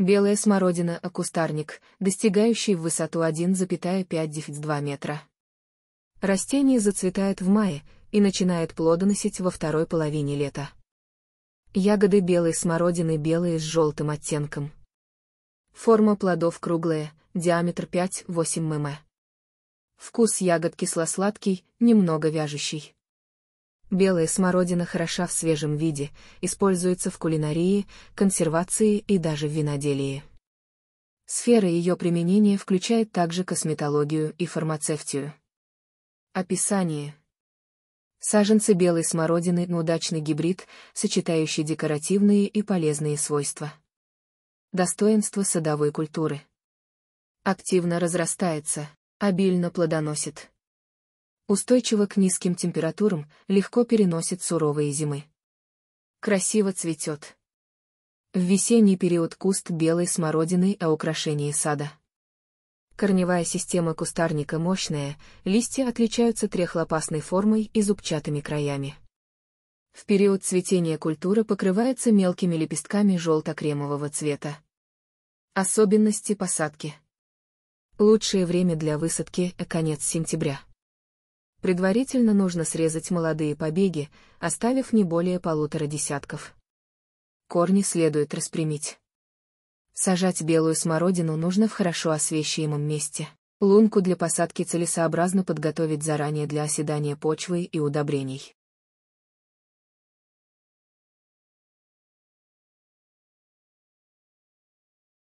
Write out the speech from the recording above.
Белая смородина – кустарник, достигающий в высоту 1,5-2 метра. Растение зацветает в мае и начинает плодоносить во второй половине лета. Ягоды белой смородины белые с желтым оттенком. Форма плодов круглая, диаметр 5-8 мм. Вкус ягод кисло-сладкий, немного вяжущий. Белая смородина хороша в свежем виде, используется в кулинарии, консервации и даже в виноделии. Сфера ее применения включает также косметологию и фармацевтию. Описание. Саженцы белой смородины – удачный гибрид, сочетающий декоративные и полезные свойства. Достоинство садовой культуры. Активно разрастается, обильно плодоносит устойчива к низким температурам, легко переносит суровые зимы. Красиво цветет. В весенний период куст белой смородины о а украшении сада. Корневая система кустарника мощная, листья отличаются трехлопастной формой и зубчатыми краями. В период цветения культура покрывается мелкими лепестками желто-кремового цвета. Особенности посадки. Лучшее время для высадки – конец сентября предварительно нужно срезать молодые побеги, оставив не более полутора десятков. Корни следует распрямить. Сажать белую смородину нужно в хорошо освещаемом месте. Лунку для посадки целесообразно подготовить заранее для оседания почвы и удобрений.